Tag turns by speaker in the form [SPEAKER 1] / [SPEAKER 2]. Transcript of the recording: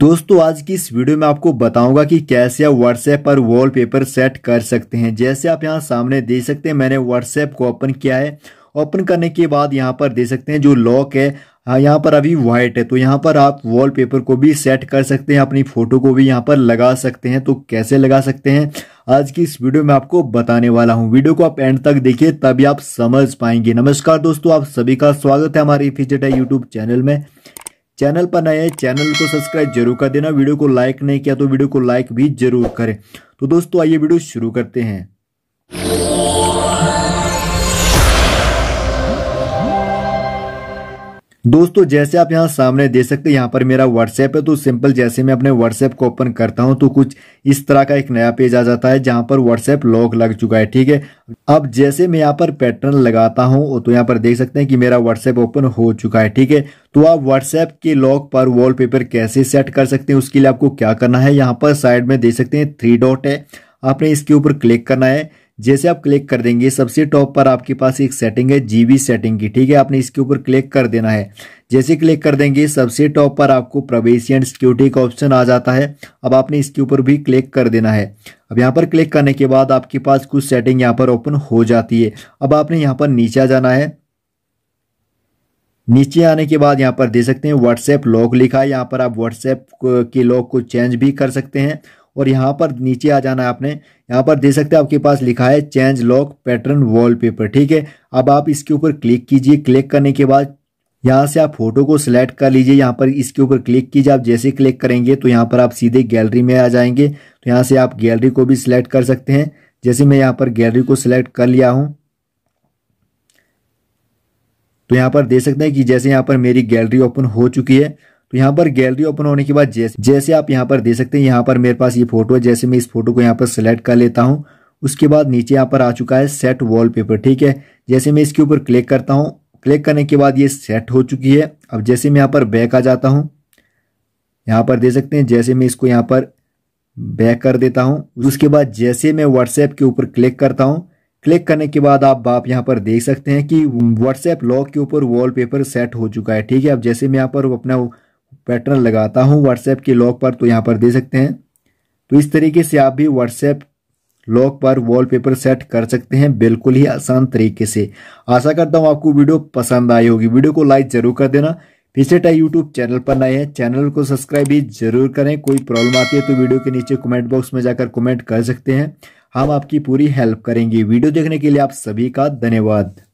[SPEAKER 1] दोस्तों आज की इस वीडियो में आपको बताऊंगा कि कैसे आप व्हाट्सएप पर वॉलपेपर सेट कर सकते हैं जैसे आप यहाँ सामने देख सकते हैं मैंने व्हाट्सएप को ओपन किया है ओपन करने के बाद यहाँ पर देख सकते हैं जो लॉक है हाँ, यहाँ पर अभी व्हाइट है तो यहाँ पर आप वॉलपेपर को भी सेट कर सकते हैं अपनी फ़ोटो को भी यहाँ पर लगा सकते हैं तो कैसे लगा सकते हैं आज की इस वीडियो में आपको बताने वाला हूँ वीडियो को आप एंड तक देखिए तभी आप समझ पाएंगे नमस्कार दोस्तों आप सभी का स्वागत है हमारे फीचर है यूट्यूब चैनल में चैनल पर नए चैनल को सब्सक्राइब जरूर कर देना वीडियो को लाइक नहीं किया तो वीडियो को लाइक भी जरूर करें तो दोस्तों आइए वीडियो शुरू करते हैं दोस्तों जैसे आप यहाँ सामने देख सकते हैं यहाँ पर मेरा व्हाट्सएप है तो सिंपल जैसे मैं अपने व्हाट्सएप को ओपन करता हूँ तो कुछ इस तरह का एक नया पेज आ जाता है जहाँ पर व्हाट्सएप लॉक लग चुका है ठीक है अब जैसे मैं यहाँ पर पैटर्न लगाता हूँ तो यहाँ पर देख सकते हैं कि मेरा व्हाट्सएप ओपन हो चुका है ठीक है तो आप व्हाट्सएप के लॉक पर पेपर कैसे सेट कर सकते हैं उसके लिए आपको क्या करना है यहाँ पर साइड में देख सकते हैं थ्री डॉट है आपने इसके ऊपर क्लिक करना है जैसे आप क्लिक कर देंगे सबसे टॉप पर आपके पास एक सेटिंग है जीबी सेटिंग की ठीक है आपने इसके ऊपर क्लिक कर देना है जैसे क्लिक कर देंगे सबसे टॉप पर आपको प्रवेशी एंड सिक्योरिटी का ऑप्शन आ जाता है अब आपने इसके ऊपर भी क्लिक कर देना है अब यहाँ पर क्लिक करने के बाद आपके पास कुछ सेटिंग यहाँ पर ओपन हो जाती है अब आपने यहाँ पर नीचे जाना है नीचे आने के बाद यहाँ पर दे सकते हैं व्हाट्सएप लॉक लिखा है यहाँ पर आप व्हाट्सएप के लॉक को चेंज भी कर सकते हैं और यहाँ पर नीचे आ जाना है आपने यहाँ पर दे सकते हैं आपके पास लिखा है चेंज लॉक पैटर्न वॉलपेपर ठीक है अब आप इसके ऊपर क्लिक कीजिए क्लिक करने के बाद यहाँ से आप फोटो को सिलेक्ट कर लीजिए यहाँ पर इसके ऊपर क्लिक कीजिए आप जैसे क्लिक करेंगे तो यहाँ पर आप सीधे गैलरी में आ जाएंगे तो यहाँ से आप गैलरी को भी सिलेक्ट कर सकते हैं जैसे मैं यहाँ पर गैलरी को सिलेक्ट कर लिया हूँ तो यहाँ पर देख सकते हैं कि जैसे यहाँ पर मेरी गैलरी ओपन हो चुकी है तो यहाँ पर गैलरी ओपन होने के बाद जैसे जैसे आप यहाँ पर देख सकते हैं यहाँ पर मेरे पास ये फोटो है जैसे मैं इस फोटो को यहाँ पर सिलेक्ट कर लेता हूँ उसके बाद नीचे यहाँ पर आ चुका है सेट पेपर ठीक है जैसे मैं इसके ऊपर क्लिक करता हूँ क्लिक करने के बाद ये सेट हो चुकी है अब जैसे मैं यहाँ पर बैक आ जाता हूँ यहाँ पर दे सकते हैं जैसे मैं इसको यहाँ पर बैक कर देता हूँ उसके बाद जैसे मैं व्हाट्सएप के ऊपर क्लिक करता हूँ क्लिक करने के बाद आप आप यहाँ पर देख सकते हैं कि व्हाट्सएप लॉक के ऊपर वॉलपेपर सेट हो चुका है ठीक है अब जैसे मैं यहाँ पर अपना पैटर्न लगाता हूँ व्हाट्सएप के लॉक पर तो यहाँ पर दे सकते हैं तो इस तरीके से आप भी व्हाट्सएप लॉक पर वॉलपेपर सेट कर सकते हैं बिल्कुल ही आसान तरीके से आशा करता हूँ आपको वीडियो पसंद आई होगी वीडियो को लाइक जरूर कर देना फिसे टाइम यूट्यूब चैनल पर नए हैं चैनल को सब्सक्राइब भी जरूर करें कोई प्रॉब्लम आती है तो वीडियो के नीचे कमेंट बॉक्स में जाकर कमेंट कर सकते हैं हम आपकी पूरी हेल्प करेंगे वीडियो देखने के लिए आप सभी का धन्यवाद